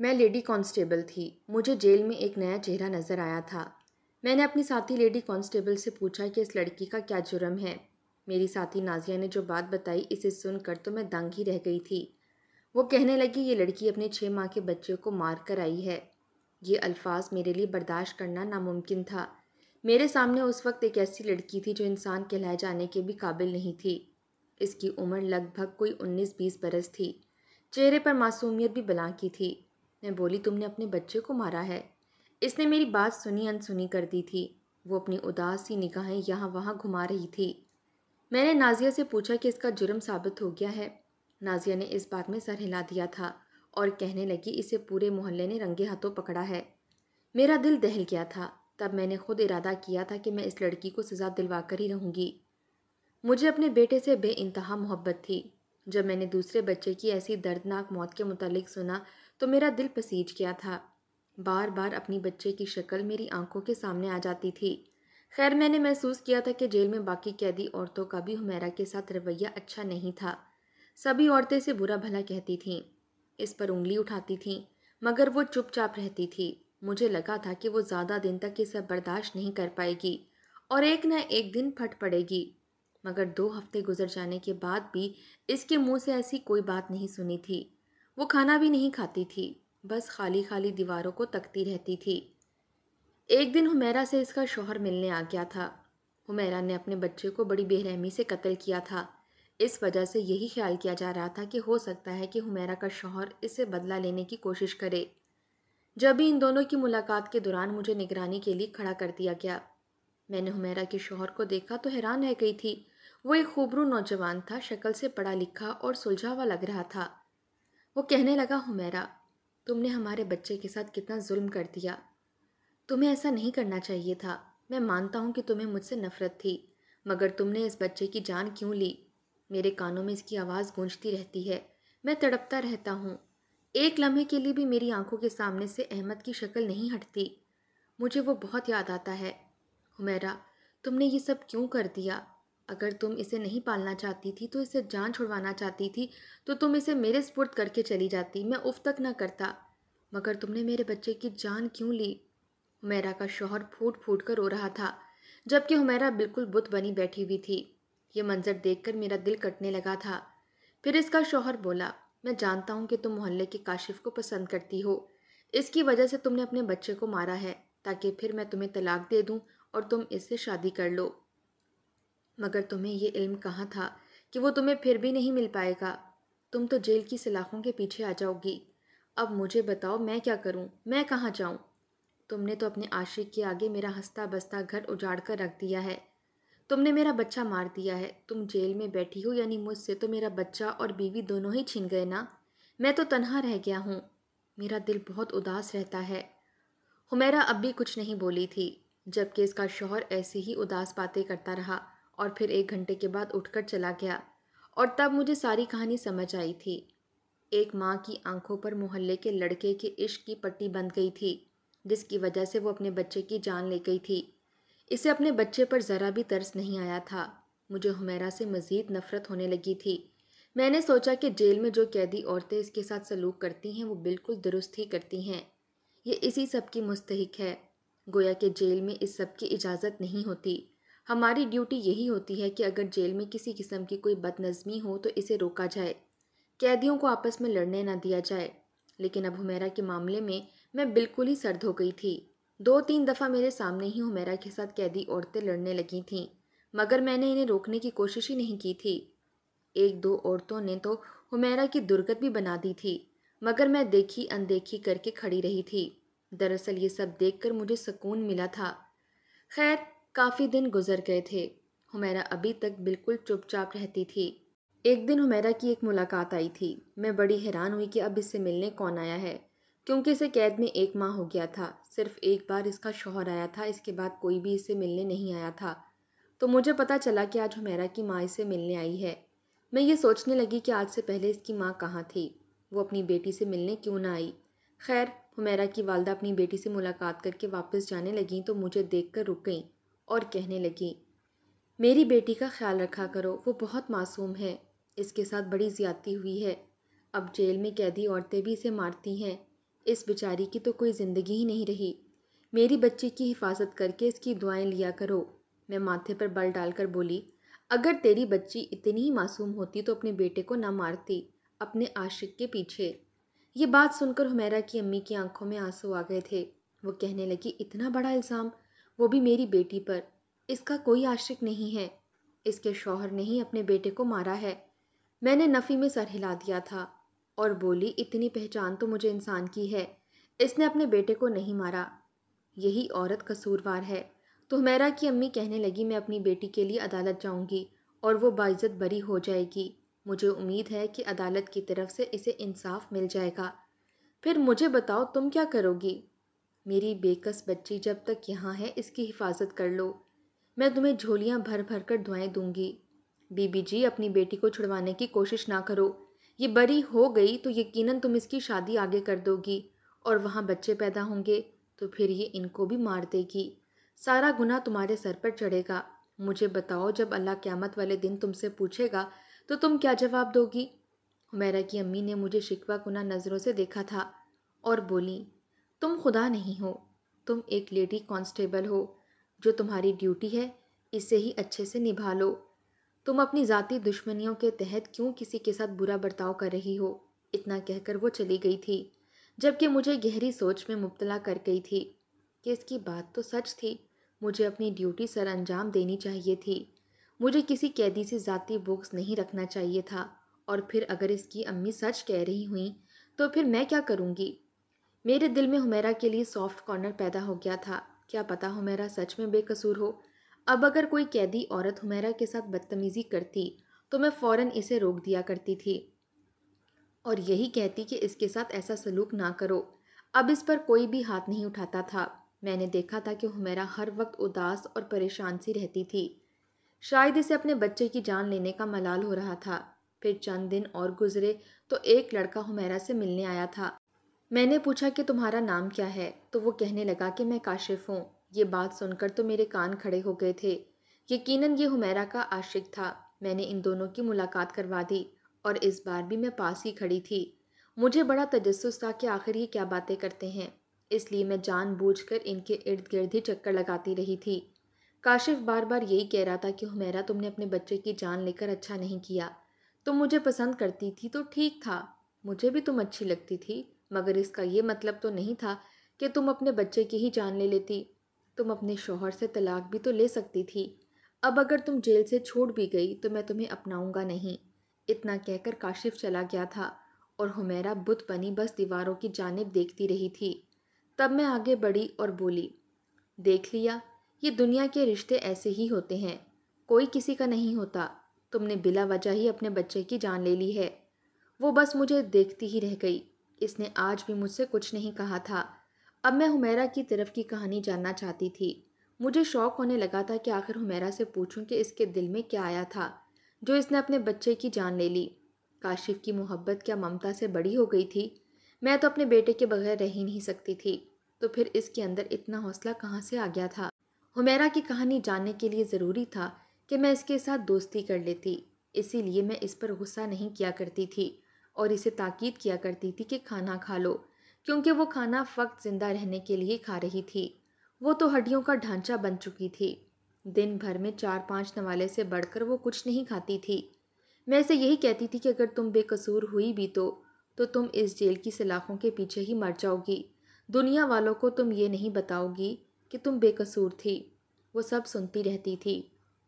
मैं lady constable थी मुझे जेल में एक नया चेहरा नज़र आया था मैंने अपनी साथी लेडी कांस्टेबल से पूछा कि इस लड़की का क्या जुर्म है मेरी साथी नाजिया ने जो बात बताई इसे सुनकर तो मैं दंग ही रह गई थी वो कहने लगी ये लड़की अपने छः माह के बच्चे को मार कर आई है ये अल्फाज मेरे लिए बर्दाश्त करना नामुमकिन था मेरे सामने उस वक्त एक ऐसी लड़की थी जो इंसान कहलाए जाने के भी काबिल नहीं थी इसकी उम्र लगभग कोई उन्नीस बीस बरस थी चेहरे पर मासूमियत भी बला की थी मैं बोली तुमने अपने बच्चे को मारा है इसने मेरी बात सुनी अनसुनी कर दी थी वो अपनी उदास सी निगाहें यहाँ वहाँ घुमा रही थी मैंने नाजिया से पूछा कि इसका जुर्म साबित हो गया है नाजिया ने इस बात में सर हिला दिया था और कहने लगी इसे पूरे मोहल्ले ने रंगे हाथों पकड़ा है मेरा दिल दहल गया था तब मैंने खुद इरादा किया था कि मैं इस लड़की को सज़ा दिलवा कर ही रहूँगी मुझे अपने बेटे से बेानतहा मोहब्बत थी जब मैंने दूसरे बच्चे की ऐसी दर्दनाक मौत के मुतालिक सुना तो मेरा दिल पसीज गया था बार बार अपनी बच्चे की शक्ल मेरी आंखों के सामने आ जाती थी खैर मैंने महसूस किया था कि जेल में बाकी कैदी औरतों का भी हमेरा के साथ रवैया अच्छा नहीं था सभी औरतें से बुरा भला कहती थीं इस पर उंगली उठाती थीं मगर वो चुपचाप रहती थी मुझे लगा था कि वो ज़्यादा दिन तक ये सब बर्दाश्त नहीं कर पाएगी और एक न एक दिन फट पड़ेगी मगर दो हफ्ते गुजर जाने के बाद भी इसके मुंह से ऐसी कोई बात नहीं सुनी थी वो खाना भी नहीं खाती थी बस खाली खाली दीवारों को तकती रहती थी एक दिन हुमेरा से इसका शोहर मिलने आ गया था हुमेरा ने अपने बच्चे को बड़ी बेरहमी से कत्ल किया था इस वजह से यही ख्याल किया जा रहा था कि हो सकता है कि हुमेरा का शोहर इससे बदला लेने की कोशिश करे जब भी इन दोनों की मुलाकात के दौरान मुझे निगरानी के लिए खड़ा कर दिया गया मैंने हुमेरा के शोहर को देखा तो हैरान रह गई थी वो एक खूबरू नौजवान था शक्ल से पढ़ा लिखा और सुलझा हुआ लग रहा था वो कहने लगा हुमेरा तुमने हमारे बच्चे के साथ कितना जुल्म कर दिया तुम्हें ऐसा नहीं करना चाहिए था मैं मानता हूँ कि तुम्हें मुझसे नफरत थी मगर तुमने इस बच्चे की जान क्यों ली मेरे कानों में इसकी आवाज़ गूंजती रहती है मैं तड़पता रहता हूँ एक लम्हे के लिए भी मेरी आंखों के सामने से अहमद की शक्ल नहीं हटती मुझे वो बहुत याद आता है हुमेरा तुमने ये सब क्यों कर दिया अगर तुम इसे नहीं पालना चाहती थी तो इसे जान छुड़वाना चाहती थी तो तुम इसे मेरे स्पुर्द करके चली जाती मैं उफ तक ना करता मगर तुमने मेरे बच्चे की जान क्यों ली हुमैरा का शोहर फूट फूट कर रो रहा था जबकि हुमेरा बिल्कुल बुत बनी बैठी हुई थी ये मंजर कर मेरा दिल कटने लगा था फिर इसका शोहर बोला मैं जानता हूँ कि तुम मोहल्ले के काशिफ को पसंद करती हो इसकी वजह से तुमने अपने बच्चे को मारा है ताकि फिर मैं तुम्हें तलाक दे दूँ और तुम इससे शादी कर लो मगर तुम्हें ये इल्म कहाँ था कि वो तुम्हें फिर भी नहीं मिल पाएगा तुम तो जेल की सलाखों के पीछे आ जाओगी अब मुझे बताओ मैं क्या करूँ मैं कहाँ जाऊँ तुमने तो अपने आशिक के आगे मेरा हंसता बसता घर उजाड़ कर रख दिया है तुमने मेरा बच्चा मार दिया है तुम जेल में बैठी हो यानी मुझसे तो मेरा बच्चा और बीवी दोनों ही छिन गए ना मैं तो तनहा रह गया हूँ मेरा दिल बहुत उदास रहता है हुमेरा अब भी कुछ नहीं बोली थी जबकि इसका शोहर ऐसे ही उदास बातें करता रहा और फिर एक घंटे के बाद उठकर चला गया और तब मुझे सारी कहानी समझ आई थी एक माँ की आंखों पर मोहल्ले के लड़के के इश्क की पट्टी बंध गई थी जिसकी वजह से वो अपने बच्चे की जान ले गई थी इसे अपने बच्चे पर ज़रा भी तरस नहीं आया था मुझे हमेरा से मज़ीद नफ़रत होने लगी थी मैंने सोचा कि जेल में जो कैदी औरतें इसके साथ सलूक करती हैं वो बिल्कुल दुरुस्त ही करती हैं ये इसी सब की मुस्तक है गोया के जेल में इस सब की इजाज़त नहीं होती हमारी ड्यूटी यही होती है कि अगर जेल में किसी किस्म की कोई बदनज़मी हो तो इसे रोका जाए कैदियों को आपस में लड़ने ना दिया जाए लेकिन अब हुमेरा के मामले में मैं बिल्कुल ही सर्द हो गई थी दो तीन दफ़ा मेरे सामने ही हुमेरा के साथ कैदी औरतें लड़ने लगी थीं मगर मैंने इन्हें रोकने की कोशिश ही नहीं की थी एक दो औरतों ने तो हुमेरा की दुर्गत भी बना दी थी मगर मैं देखी अनदेखी करके खड़ी रही थी दरअसल ये सब देखकर मुझे सुकून मिला था खैर काफ़ी दिन गुजर गए थे हुमैरा अभी तक बिल्कुल चुपचाप रहती थी एक दिन हुमैरा की एक मुलाकात आई थी मैं बड़ी हैरान हुई कि अब इससे मिलने कौन आया है क्योंकि इसे कैद में एक माह हो गया था सिर्फ एक बार इसका शोहर आया था इसके बाद कोई भी इसे मिलने नहीं आया था तो मुझे पता चला कि आज हुमैरा की माँ इसे मिलने आई है मैं ये सोचने लगी कि आज से पहले इसकी माँ कहाँ थी वो अपनी बेटी से मिलने क्यों ना आई खैर हुमैरा की वालदा अपनी बेटी से मुलाकात करके वापस जाने लगी तो मुझे देख कर रुक गई और कहने लगी मेरी बेटी का ख्याल रखा करो वो बहुत मासूम है इसके साथ बड़ी ज़्यादती हुई है अब जेल में कैदी औरतें भी इसे मारती हैं इस बेचारी की तो कोई ज़िंदगी ही नहीं रही मेरी बच्ची की हिफाजत करके इसकी दुआएं लिया करो मैं माथे पर बल डालकर बोली अगर तेरी बच्ची इतनी ही मासूम होती तो अपने बेटे को ना मारती अपने आशिक के पीछे ये बात सुनकर हुमेरा की अम्मी की आंखों में आंसू आ गए थे वो कहने लगी इतना बड़ा इल्ज़ाम वो भी मेरी बेटी पर इसका कोई आशिक नहीं है इसके शौहर ने ही अपने बेटे को मारा है मैंने नफ़ी में सर हिला दिया था और बोली इतनी पहचान तो मुझे इंसान की है इसने अपने बेटे को नहीं मारा यही औरत कसूरवार है तो हुमेरा की अम्मी कहने लगी मैं अपनी बेटी के लिए अदालत जाऊंगी और वो बाइज़त बरी हो जाएगी मुझे उम्मीद है कि अदालत की तरफ से इसे इंसाफ मिल जाएगा फिर मुझे बताओ तुम क्या करोगी मेरी बेकस बच्ची जब तक यहाँ है इसकी हिफाजत कर लो मैं तुम्हें झोलियाँ भर भर कर दुआएँ दूंगी बीबी जी अपनी बेटी को छुड़वाने की कोशिश ना करो ये बड़ी हो गई तो यकीनन तुम इसकी शादी आगे कर दोगी और वहाँ बच्चे पैदा होंगे तो फिर ये इनको भी मार देगी सारा गुना तुम्हारे सर पर चढ़ेगा मुझे बताओ जब अल्लाह क्यामत वाले दिन तुमसे पूछेगा तो तुम क्या जवाब दोगी हमेरा की अम्मी ने मुझे शिकवा गुना नज़रों से देखा था और बोली तुम खुदा नहीं हो तुम एक लेडी कांस्टेबल हो जो तुम्हारी ड्यूटी है इसे ही अच्छे से निभा लो तुम अपनी ज़ाती दुश्मनियों के तहत क्यों किसी के साथ बुरा बर्ताव कर रही हो इतना कहकर वो चली गई थी जबकि मुझे गहरी सोच में मुबतला कर गई थी कि इसकी बात तो सच थी मुझे अपनी ड्यूटी सर अंजाम देनी चाहिए थी मुझे किसी कैदी से ज़ाती बुक्स नहीं रखना चाहिए था और फिर अगर इसकी अम्मी सच कह रही हुई तो फिर मैं क्या करूँगी मेरे दिल में हुमेरा के लिए सॉफ्ट कॉर्नर पैदा हो गया था क्या पता हुमेरा सच में बेकसूर हो अब अगर कोई कैदी औरत हुमेरा के साथ बदतमीज़ी करती तो मैं फ़ौरन इसे रोक दिया करती थी और यही कहती कि इसके साथ ऐसा सलूक ना करो अब इस पर कोई भी हाथ नहीं उठाता था मैंने देखा था कि हुमेरा हर वक्त उदास और परेशान सी रहती थी शायद इसे अपने बच्चे की जान लेने का मलाल हो रहा था फिर चंद दिन और गुजरे तो एक लड़का हुमेरा से मिलने आया था मैंने पूछा कि तुम्हारा नाम क्या है तो वो कहने लगा कि मैं काशिफ हूँ ये बात सुनकर तो मेरे कान खड़े हो गए थे यकीनन ये हुमैरा का आशिक था मैंने इन दोनों की मुलाकात करवा दी और इस बार भी मैं पास ही खड़ी थी मुझे बड़ा तजस्स था कि आखिर ये क्या बातें करते हैं इसलिए मैं जानबूझकर इनके इर्द गिर्द ही चक्कर लगाती रही थी काशिफ बार बार यही कह रहा था कि हुमेरा तुमने अपने बच्चे की जान लेकर अच्छा नहीं किया तुम मुझे पसंद करती थी तो ठीक था मुझे भी तुम अच्छी लगती थी मगर इसका ये मतलब तो नहीं था कि तुम अपने बच्चे की ही जान ले लेती तुम अपने शोहर से तलाक भी तो ले सकती थी अब अगर तुम जेल से छोड़ भी गई तो मैं तुम्हें अपनाऊंगा नहीं इतना कहकर काशिफ चला गया था और हुमैरा बुत बनी बस दीवारों की जानब देखती रही थी तब मैं आगे बढ़ी और बोली देख लिया ये दुनिया के रिश्ते ऐसे ही होते हैं कोई किसी का नहीं होता तुमने बिला वजह ही अपने बच्चे की जान ले ली है वो बस मुझे देखती ही रह गई इसने आज भी मुझसे कुछ नहीं कहा था अब मैं हुमेरा की तरफ की कहानी जानना चाहती थी मुझे शौक होने लगा था कि आखिर हुमेरा से पूछूं कि इसके दिल में क्या आया था जो इसने अपने बच्चे की जान ले ली काशिफ की मोहब्बत क्या ममता से बड़ी हो गई थी मैं तो अपने बेटे के बगैर रह ही नहीं सकती थी तो फिर इसके अंदर इतना हौसला कहाँ से आ गया था हुमेरा की कहानी जानने के लिए ज़रूरी था कि मैं इसके साथ दोस्ती कर लेती इसीलिए मैं इस पर गुस्सा नहीं किया करती थी और इसे ताकीद किया करती थी कि खाना खा लो क्योंकि वो खाना फ़क्त ज़िंदा रहने के लिए खा रही थी वो तो हड्डियों का ढांचा बन चुकी थी दिन भर में चार पांच नवाले से बढ़कर वो कुछ नहीं खाती थी मैं इसे यही कहती थी कि अगर तुम बेकसूर हुई भी तो तो तुम इस जेल की सलाखों के पीछे ही मर जाओगी दुनिया वालों को तुम ये नहीं बताओगी कि तुम बेकसूर थी वो सब सुनती रहती थी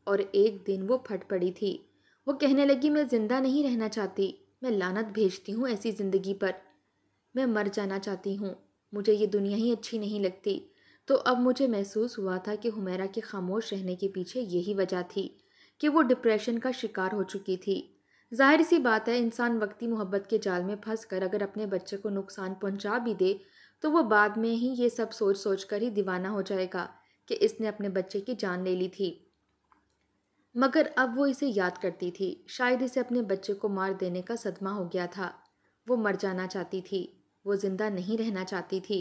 और एक दिन वो फट पड़ी थी वो कहने लगी मैं ज़िंदा नहीं रहना चाहती मैं लानत भेजती हूँ ऐसी ज़िंदगी पर मैं मर जाना चाहती हूँ मुझे ये दुनिया ही अच्छी नहीं लगती तो अब मुझे महसूस हुआ था कि हुमेरा के खामोश रहने के पीछे यही वजह थी कि वो डिप्रेशन का शिकार हो चुकी थी जाहिर सी बात है इंसान वक्ती मोहब्बत के जाल में फंस कर अगर अपने बच्चे को नुकसान पहुंचा भी दे तो वो बाद में ही ये सब सोच सोच कर ही दीवाना हो जाएगा कि इसने अपने बच्चे की जान ले ली थी मगर अब वो इसे याद करती थी शायद इसे अपने बच्चे को मार देने का सदमा हो गया था वो मर जाना चाहती थी वो ज़िंदा नहीं रहना चाहती थी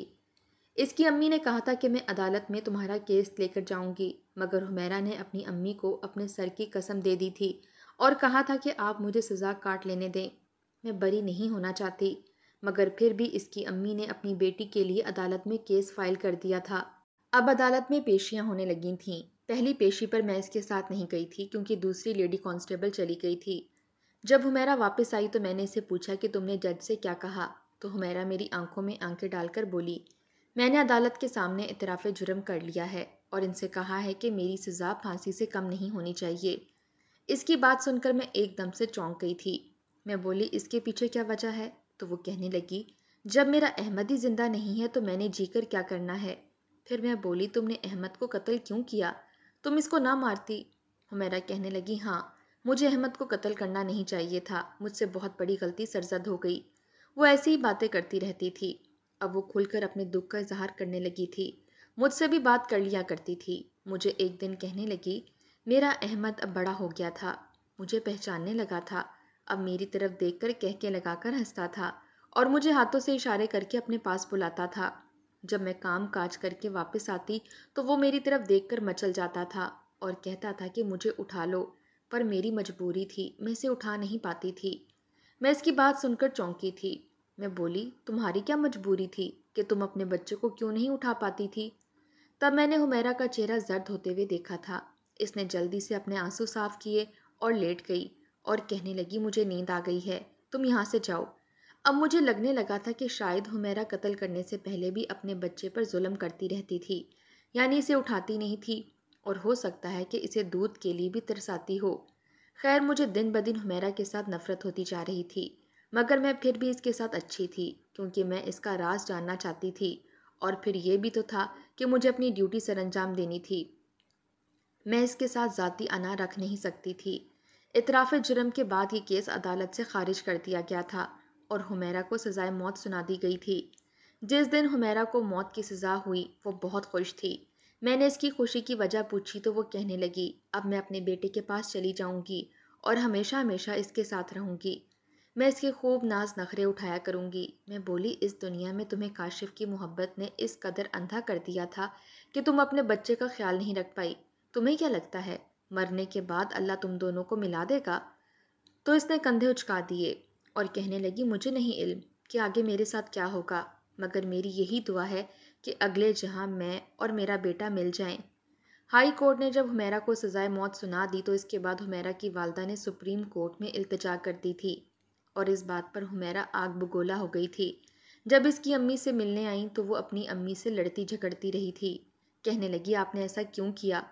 इसकी अम्मी ने कहा था कि मैं अदालत में तुम्हारा केस लेकर जाऊंगी मगर हुमैरा ने अपनी अम्मी को अपने सर की कसम दे दी थी और कहा था कि आप मुझे सज़ा काट लेने दें मैं बरी नहीं होना चाहती मगर फिर भी इसकी अम्मी ने अपनी बेटी के लिए अदालत में केस फाइल कर दिया था अब अदालत में पेशियाँ होने लगी थीं पहली पेशी पर मैं इसके साथ नहीं गई थी क्योंकि दूसरी लेडी कांस्टेबल चली गई थी जब हुमैरा वापस आई तो मैंने इसे पूछा कि तुमने जज से क्या कहा तो हुमैरा मेरी आंखों में आंखें डालकर बोली मैंने अदालत के सामने इतराफ़ जुर्म कर लिया है और इनसे कहा है कि मेरी सज़ा फांसी से कम नहीं होनी चाहिए इसकी बात सुनकर मैं एकदम से चौंक गई थी मैं बोली इसके पीछे क्या वजह है तो वो कहने लगी जब मेरा अहमद ही ज़िंदा नहीं है तो मैंने जीकर क्या करना है फिर मैं बोली तुमने अहमद को कत्ल क्यों किया तुम इसको ना मारती हमेरा कहने लगी हाँ मुझे अहमद को कत्ल करना नहीं चाहिए था मुझसे बहुत बड़ी गलती सरजद हो गई वो ऐसी ही बातें करती रहती थी अब वो खुलकर अपने दुख का इजहार करने लगी थी मुझसे भी बात कर लिया करती थी मुझे एक दिन कहने लगी मेरा अहमद अब बड़ा हो गया था मुझे पहचानने लगा था अब मेरी तरफ देखकर कहके लगाकर हंसता था और मुझे हाथों से इशारे करके अपने पास बुलाता था जब मैं काम काज करके वापस आती तो वो मेरी तरफ देख कर मचल जाता था और कहता था कि मुझे उठा लो पर मेरी मजबूरी थी मैं इसे उठा नहीं पाती थी मैं इसकी बात सुनकर चौंकी थी मैं बोली तुम्हारी क्या मजबूरी थी कि तुम अपने बच्चे को क्यों नहीं उठा पाती थी तब मैंने हुमेरा का चेहरा जर्द होते हुए देखा था इसने जल्दी से अपने आंसू साफ किए और लेट गई और कहने लगी मुझे नींद आ गई है तुम यहाँ से जाओ अब मुझे लगने लगा था कि शायद हुमेरा कत्ल करने से पहले भी अपने बच्चे पर जुल्म करती रहती थी यानी इसे उठाती नहीं थी और हो सकता है कि इसे दूध के लिए भी तरसाती हो खैर मुझे दिन ब दिन हुमेरा के साथ नफरत होती जा रही थी मगर मैं फिर भी इसके साथ अच्छी थी क्योंकि मैं इसका राज जानना चाहती थी और फिर यह भी तो था कि मुझे अपनी ड्यूटी सर अंजाम देनी थी मैं इसके साथ ज़ाती अना रख नहीं सकती थी इतराफ़ जुर्म के बाद ये केस अदालत से खारिज कर दिया गया था और हुमैरा को सज़ाए मौत सुना दी गई थी जिस दिन हुमेरा को मौत की सज़ा हुई वो बहुत खुश थी मैंने इसकी खुशी की वजह पूछी तो वो कहने लगी अब मैं अपने बेटे के पास चली जाऊंगी और हमेशा हमेशा इसके साथ रहूंगी मैं इसके खूब नाज नखरे उठाया करूंगी मैं बोली इस दुनिया में तुम्हें काशिफ की मोहब्बत ने इस कदर अंधा कर दिया था कि तुम अपने बच्चे का ख्याल नहीं रख पाई तुम्हें क्या लगता है मरने के बाद अल्लाह तुम दोनों को मिला देगा तो इसने कंधे उचका दिए और कहने लगी मुझे नहीं इल्म कि आगे मेरे साथ क्या होगा मगर मेरी यही दुआ है कि अगले जहां मैं और मेरा बेटा मिल जाएं। हाई कोर्ट ने जब हुमैरा को सज़ाए मौत सुना दी तो इसके बाद हुमैरा की वालदा ने सुप्रीम कोर्ट में इल्तजा कर दी थी और इस बात पर हुमेरा आग बगोला हो गई थी जब इसकी अम्मी से मिलने आई तो वो अपनी अम्मी से लड़ती झगड़ती रही थी कहने लगी आपने ऐसा क्यों किया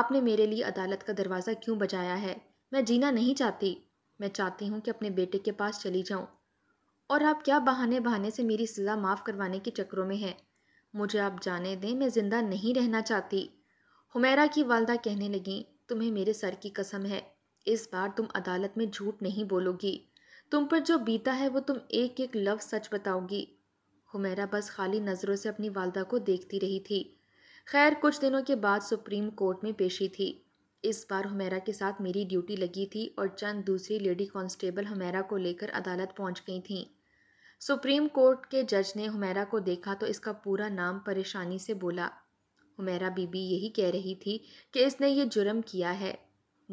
आपने मेरे लिए अदालत का दरवाज़ा क्यों बजाया है मैं जीना नहीं चाहती मैं चाहती हूँ कि अपने बेटे के पास चली जाऊँ और आप क्या बहाने बहाने से मेरी सज़ा माफ़ करवाने के चक्रों में हैं मुझे आप जाने दें मैं ज़िंदा नहीं रहना चाहती हुमैरा की वालदा कहने लगी तुम्हें मेरे सर की कसम है इस बार तुम अदालत में झूठ नहीं बोलोगी तुम पर जो बीता है वो तुम एक एक लफ्ज़ सच बताओगी हुमैरा बस खाली नज़रों से अपनी वालदा को देखती रही थी खैर कुछ दिनों के बाद सुप्रीम कोर्ट में पेशी थी इस बार हमेरा के साथ मेरी ड्यूटी लगी थी और चंद दूसरी लेडी कांस्टेबल हमेरा को लेकर अदालत पहुंच गई थीं सुप्रीम कोर्ट के जज ने हमेरा को देखा तो इसका पूरा नाम परेशानी से बोला हमेरा बीबी यही कह रही थी कि इसने ये जुर्म किया है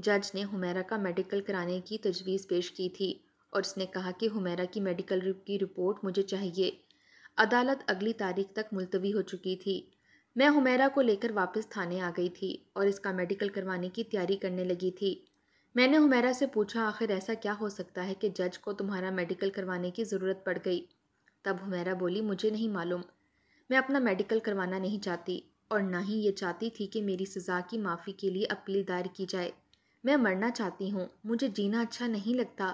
जज ने हमेरा का मेडिकल कराने की तजवीज़ पेश की थी और उसने कहा कि हमेरा की मेडिकल की रिपोर्ट मुझे चाहिए अदालत अगली तारीख तक मुलतवी हो चुकी थी मैं हुमैरा को लेकर वापस थाने आ गई थी और इसका मेडिकल करवाने की तैयारी करने लगी थी मैंने हुमैरा से पूछा आखिर ऐसा क्या हो सकता है कि जज को तुम्हारा मेडिकल करवाने की ज़रूरत पड़ गई तब हुमैरा बोली मुझे नहीं मालूम मैं अपना मेडिकल करवाना नहीं चाहती और ना ही ये चाहती थी कि मेरी सज़ा की माफ़ी के लिए अपील दायर की जाए मैं मरना चाहती हूँ मुझे जीना अच्छा नहीं लगता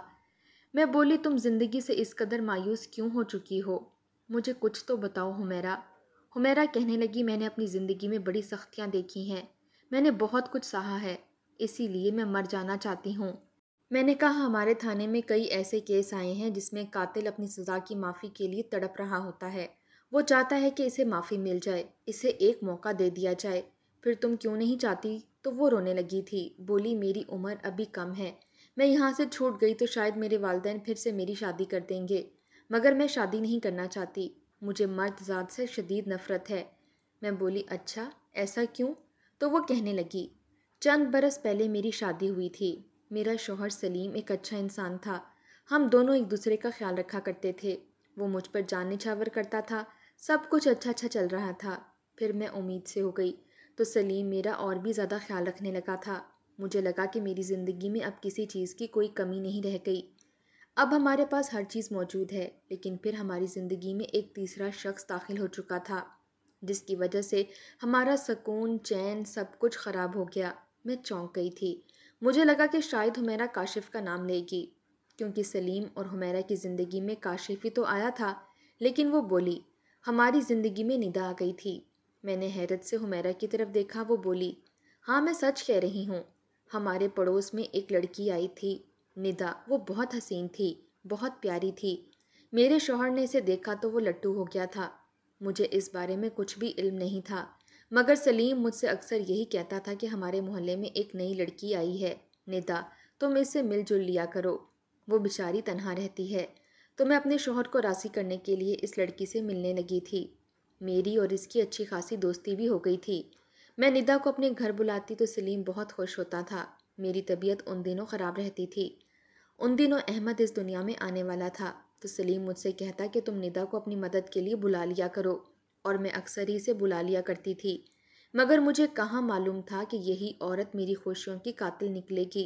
मैं बोली तुम ज़िंदगी से इस कदर मायूस क्यों हो चुकी हो मुझे कुछ तो बताओ हुमैरा हुमेरा कहने लगी मैंने अपनी ज़िंदगी में बड़ी सख्तियाँ देखी हैं मैंने बहुत कुछ सहा है इसीलिए मैं मर जाना चाहती हूँ मैंने कहा हमारे थाने में कई ऐसे केस आए हैं जिसमें कातिल अपनी सज़ा की माफ़ी के लिए तड़प रहा होता है वो चाहता है कि इसे माफ़ी मिल जाए इसे एक मौका दे दिया जाए फिर तुम क्यों नहीं चाहती तो वो रोने लगी थी बोली मेरी उम्र अभी कम है मैं यहाँ से छूट गई तो शायद मेरे वालदेन फिर से मेरी शादी कर देंगे मगर मैं शादी नहीं करना चाहती मुझे मर्द जात से शदीद नफ़रत है मैं बोली अच्छा ऐसा क्यों तो वो कहने लगी चंद बरस पहले मेरी शादी हुई थी मेरा शोहर सलीम एक अच्छा इंसान था हम दोनों एक दूसरे का ख्याल रखा करते थे वो मुझ पर जान निछावर करता था सब कुछ अच्छा अच्छा चल रहा था फिर मैं उम्मीद से हो गई तो सलीम मेरा और भी ज़्यादा ख्याल रखने लगा था मुझे लगा कि मेरी ज़िंदगी में अब किसी चीज़ की कोई कमी नहीं रह गई अब हमारे पास हर चीज़ मौजूद है लेकिन फिर हमारी ज़िंदगी में एक तीसरा शख्स दाखिल हो चुका था जिसकी वजह से हमारा सुकून चैन सब कुछ ख़राब हो गया मैं चौंक गई थी मुझे लगा कि शायद हुमैरा काशिफ का नाम लेगी क्योंकि सलीम और हुमेरा की ज़िंदगी में काशिफ ही तो आया था लेकिन वो बोली हमारी ज़िंदगी में निदा आ गई थी मैंने हैरत से हुमेरा की तरफ देखा वो बोली हाँ मैं सच कह रही हूँ हमारे पड़ोस में एक लड़की आई थी निदा वो बहुत हसीन थी बहुत प्यारी थी मेरे शोहर ने इसे देखा तो वो लट्टू हो गया था मुझे इस बारे में कुछ भी इल्म नहीं था मगर सलीम मुझसे अक्सर यही कहता था कि हमारे मोहल्ले में एक नई लड़की आई है निदा तुम इससे मिलजुल लिया करो वो बेचारी तनहा रहती है तो मैं अपने शोहर को राशी करने के लिए इस लड़की से मिलने लगी थी मेरी और इसकी अच्छी खासी दोस्ती भी हो गई थी मैं निदा को अपने घर बुलाती तो सलीम बहुत खुश होता था मेरी तबीयत उन दिनों ख़राब रहती थी उन दिनों अहमद इस दुनिया में आने वाला था तो सलीम मुझसे कहता कि तुम निदा को अपनी मदद के लिए बुला लिया करो और मैं अक्सर ही से बुला लिया करती थी मगर मुझे कहाँ मालूम था कि यही औरत मेरी खुशियों की कातिल निकलेगी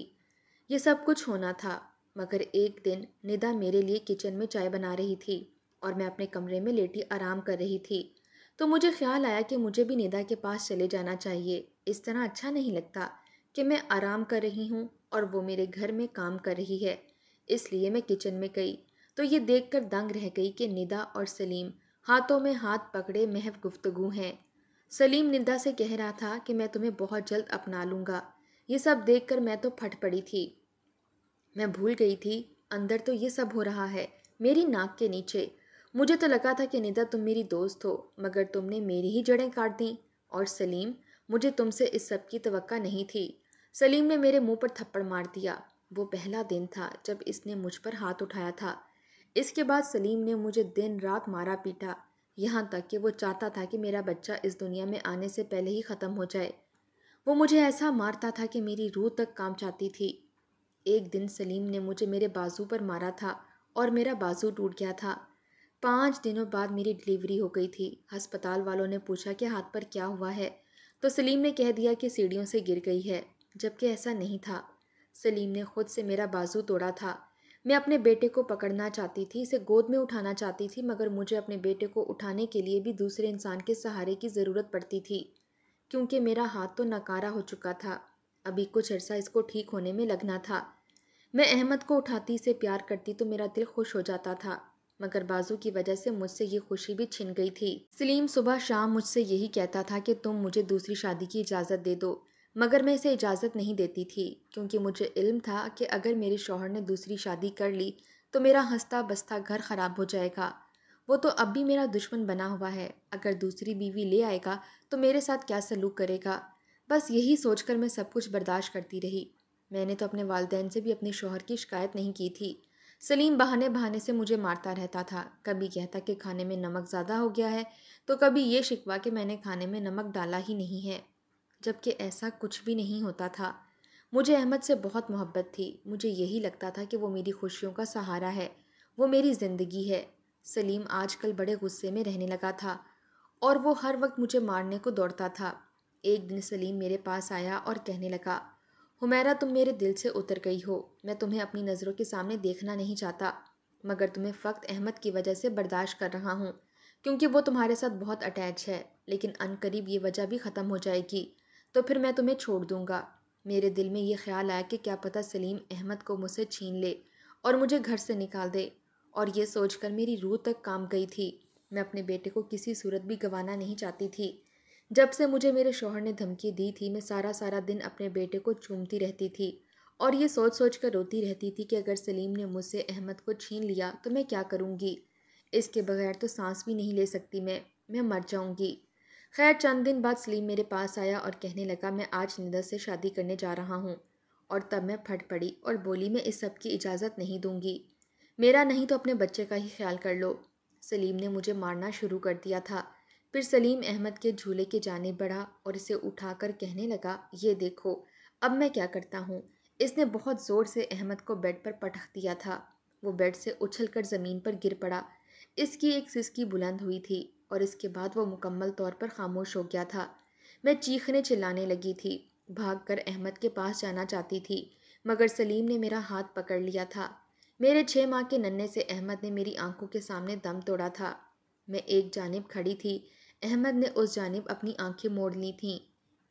ये सब कुछ होना था मगर एक दिन निदा मेरे लिए किचन में चाय बना रही थी और मैं अपने कमरे में लेटी आराम कर रही थी तो मुझे ख्याल आया कि मुझे भी निदा के पास चले जाना चाहिए इस तरह अच्छा नहीं लगता कि मैं आराम कर रही हूँ और वो मेरे घर में काम कर रही है इसलिए मैं किचन में गई तो ये देखकर दंग रह गई कि निदा और सलीम हाथों में हाथ पकड़े महव गुफ्तगु हैं सलीम निदा से कह रहा था कि मैं तुम्हें बहुत जल्द अपना लूँगा ये सब कर मैं तो फट पड़ी थी मैं भूल गई थी अंदर तो ये सब हो रहा है मेरी नाक के नीचे मुझे तो लगा था कि निदा तुम मेरी दोस्त हो मगर तुमने मेरी ही जड़ें काट दी और सलीम मुझे तुमसे इस सब की तवक्का नहीं थी सलीम ने मेरे मुंह पर थप्पड़ मार दिया वो पहला दिन था जब इसने मुझ पर हाथ उठाया था इसके बाद सलीम ने मुझे दिन रात मारा पीटा यहाँ तक कि वो चाहता था कि मेरा बच्चा इस दुनिया में आने से पहले ही ख़त्म हो जाए वो मुझे ऐसा मारता था कि मेरी रूह तक काम चाहती थी एक दिन सलीम ने मुझे मेरे बाजू पर मारा था और मेरा बाजू टूट गया था पाँच दिनों बाद मेरी डिलीवरी हो गई थी अस्पताल वालों ने पूछा कि हाथ पर क्या हुआ है तो सलीम ने कह दिया कि सीढ़ियों से गिर गई है जबकि ऐसा नहीं था सलीम ने खुद से मेरा बाजू तोड़ा था मैं अपने बेटे को पकड़ना चाहती थी इसे गोद में उठाना चाहती थी मगर मुझे अपने बेटे को उठाने के लिए भी दूसरे इंसान के सहारे की ज़रूरत पड़ती थी क्योंकि मेरा हाथ तो नकारा हो चुका था अभी कुछ अर्सा इसको ठीक होने में लगना था मैं अहमद को उठाती से प्यार करती तो मेरा दिल खुश हो जाता था मगर बाजू की वजह से मुझसे ये खुशी भी छिन गई थी सलीम सुबह शाम मुझसे यही कहता था कि तुम मुझे दूसरी शादी की इजाज़त दे दो मगर मैं इसे इजाज़त नहीं देती थी क्योंकि मुझे इल्म था कि अगर मेरे शोहर ने दूसरी शादी कर ली तो मेरा हंसता बसता घर ख़राब हो जाएगा वो तो अब भी मेरा दुश्मन बना हुआ है अगर दूसरी बीवी ले आएगा तो मेरे साथ क्या सलूक करेगा बस यही सोच कर मैं सब कुछ बर्दाश्त करती रही मैंने तो अपने वालदेन से भी अपने शोहर की शिकायत नहीं की थी सलीम बहाने बहाने से मुझे मारता रहता था कभी कहता कि खाने में नमक ज़्यादा हो गया है तो कभी ये शिकवा कि मैंने खाने में नमक डाला ही नहीं है जबकि ऐसा कुछ भी नहीं होता था मुझे अहमद से बहुत मोहब्बत थी मुझे यही लगता था कि वो मेरी खुशियों का सहारा है वो मेरी ज़िंदगी है सलीम आजकल बड़े गुस्से में रहने लगा था और वो हर वक्त मुझे मारने को दौड़ता था एक दिन सलीम मेरे पास आया और कहने लगा हुमैरा तुम मेरे दिल से उतर गई हो मैं तुम्हें अपनी नज़रों के सामने देखना नहीं चाहता मगर तुम्हें फ़क्त अहमद की वजह से बर्दाश्त कर रहा हूँ क्योंकि वो तुम्हारे साथ बहुत अटैच है लेकिन अनकरीब ये वजह भी ख़त्म हो जाएगी तो फिर मैं तुम्हें छोड़ दूँगा मेरे दिल में ये ख्याल आया कि क्या पता सलीम अहमद को मुझसे छीन ले और मुझे घर से निकाल दे और ये सोचकर मेरी रूह तक काम गई थी मैं अपने बेटे को किसी सूरत भी गंवाना नहीं चाहती थी जब से मुझे मेरे शोहर ने धमकी दी थी मैं सारा सारा दिन अपने बेटे को चूमती रहती थी और ये सोच सोच कर रोती रहती थी कि अगर सलीम ने मुझसे अहमद को छीन लिया तो मैं क्या करूँगी इसके बगैर तो सांस भी नहीं ले सकती मैं मैं मर जाऊँगी खैर चंद दिन बाद सलीम मेरे पास आया और कहने लगा मैं आज निदा से शादी करने जा रहा हूँ और तब मैं फट पड़ी और बोली मैं इस सब की इजाज़त नहीं दूंगी मेरा नहीं तो अपने बच्चे का ही ख्याल कर लो सलीम ने मुझे मारना शुरू कर दिया था फिर सलीम अहमद के झूले के जाने बढ़ा और इसे उठाकर कहने लगा ये देखो अब मैं क्या करता हूँ इसने बहुत ज़ोर से अहमद को बेड पर पटख दिया था वो बेड से उछलकर ज़मीन पर गिर पड़ा इसकी एक सिसकी बुलंद हुई थी और इसके बाद वो मुकम्मल तौर पर खामोश हो गया था मैं चीखने चिल्लाने लगी थी भागकर अहमद के पास जाना चाहती थी मगर सलीम ने मेरा हाथ पकड़ लिया था मेरे छः माह के नन्हे से अहमद ने मेरी आंखों के सामने दम तोड़ा था मैं एक जानब खड़ी थी अहमद ने उस जानब अपनी आंखें मोड़ ली थीं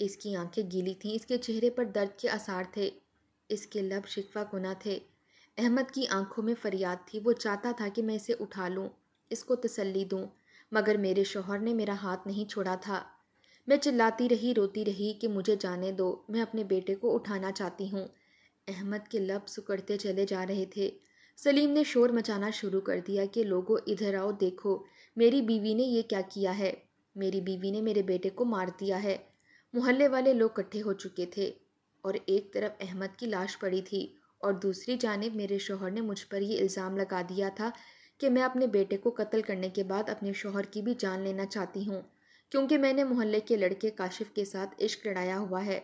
इसकी आंखें गीली थीं इसके चेहरे पर दर्द के आसार थे इसके लब शिकवा गुना थे अहमद की आंखों में फरियाद थी वो चाहता था कि मैं इसे उठा लूँ इसको तसल्ली दूँ मगर मेरे शोहर ने मेरा हाथ नहीं छोड़ा था मैं चिल्लाती रही रोती रही कि मुझे जाने दो मैं अपने बेटे को उठाना चाहती हूँ अहमद के लब सुकड़ते चले जा रहे थे सलीम ने शोर मचाना शुरू कर दिया कि लोगों इधर आओ देखो मेरी बीवी ने ये क्या किया है मेरी बीवी ने मेरे बेटे को मार दिया है मोहल्ले वाले लोग इकट्ठे हो चुके थे और एक तरफ अहमद की लाश पड़ी थी और दूसरी जानब मेरे शोहर ने मुझ पर ये इल्ज़ाम लगा दिया था कि मैं अपने बेटे को कत्ल करने के बाद अपने शोहर की भी जान लेना चाहती हूँ क्योंकि मैंने मोहल्ले के लड़के काशिफ के साथ इश्क लड़ाया हुआ है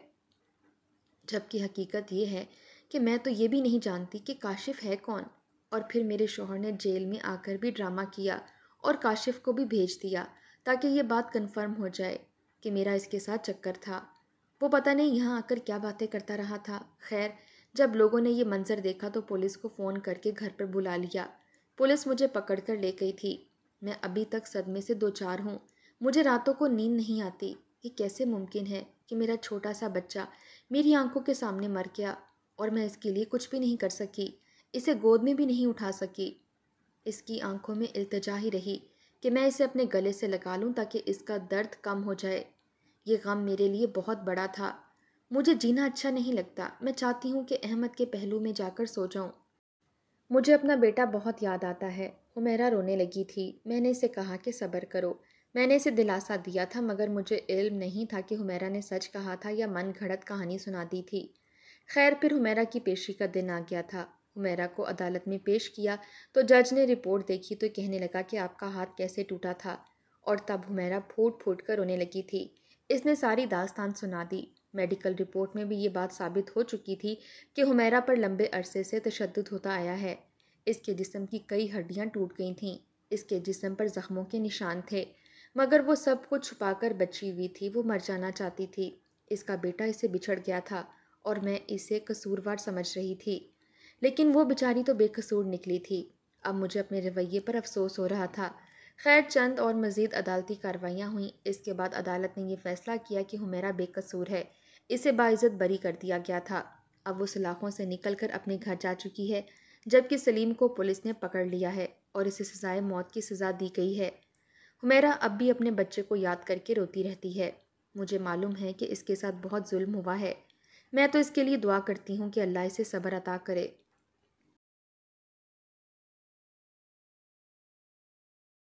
जबकि हकीकत यह है कि मैं तो ये भी नहीं जानती कि काशिफ है कौन और फिर मेरे शोहर ने जेल में आकर भी ड्रामा किया और काशिफ को भी भेज दिया ताकि ये बात कन्फर्म हो जाए कि मेरा इसके साथ चक्कर था वो पता नहीं यहाँ आकर क्या बातें करता रहा था खैर जब लोगों ने ये मंज़र देखा तो पुलिस को फ़ोन करके घर पर बुला लिया पुलिस मुझे पकड़ कर ले गई थी मैं अभी तक सदमे से दो चार हूँ मुझे रातों को नींद नहीं आती ये कैसे मुमकिन है कि मेरा छोटा सा बच्चा मेरी आंखों के सामने मर गया और मैं इसके लिए कुछ भी नहीं कर सकी इसे गोद में भी नहीं उठा सकी इसकी आंखों में इल्तजा ही रही कि मैं इसे अपने गले से लगा लूँ ताकि इसका दर्द कम हो जाए ये गम मेरे लिए बहुत बड़ा था मुझे जीना अच्छा नहीं लगता मैं चाहती हूँ कि अहमद के पहलू में जाकर सो जाऊँ मुझे अपना बेटा बहुत याद आता है हुमेरा रोने लगी थी मैंने इसे कहा कि सब्र करो मैंने इसे दिलासा दिया था मगर मुझे इल्म नहीं था कि हुमेरा ने सच कहा था या मन घड़त कहानी सुना दी थी खैर फिर हुमेरा की पेशी का दिन आ गया था हुमेरा को अदालत में पेश किया तो जज ने रिपोर्ट देखी तो कहने लगा कि आपका हाथ कैसे टूटा था और तब हुमेरा फूट फूट कर रोने लगी थी इसने सारी दास्तान सुना दी मेडिकल रिपोर्ट में भी ये बात साबित हो चुकी थी कि हुमैरा पर लंबे अरसे से तशद होता आया है इसके जिसम की कई हड्डियाँ टूट गई थीं इसके जिसम पर ज़ख्मों के निशान थे मगर वो सब कुछ छुपाकर बची हुई थी वो मर जाना चाहती थी इसका बेटा इसे बिछड़ गया था और मैं इसे कसूरवार समझ रही थी लेकिन वो बेचारी तो बेकसूर निकली थी अब मुझे अपने रवैये पर अफसोस हो रहा था खैर चंद और मज़ीद अदालती कार्रवाइयाँ हुईं इसके बाद अदालत ने यह फ़ैसला किया कि हमेरा बेकसूर है इसे बाइज़त बरी कर दिया गया था अब वो सलाखों से निकल कर अपने घर जा चुकी है जबकि सलीम को पुलिस ने पकड़ लिया है और इसे सजाए मौत की सज़ा दी गई है हुमेरा अब भी अपने बच्चे को याद करके रोती रहती है मुझे मालूम है कि इसके साथ बहुत जुल्म हुआ है मैं तो इसके लिए दुआ करती हूँ कि अल्लाह इसे सब्र अता करे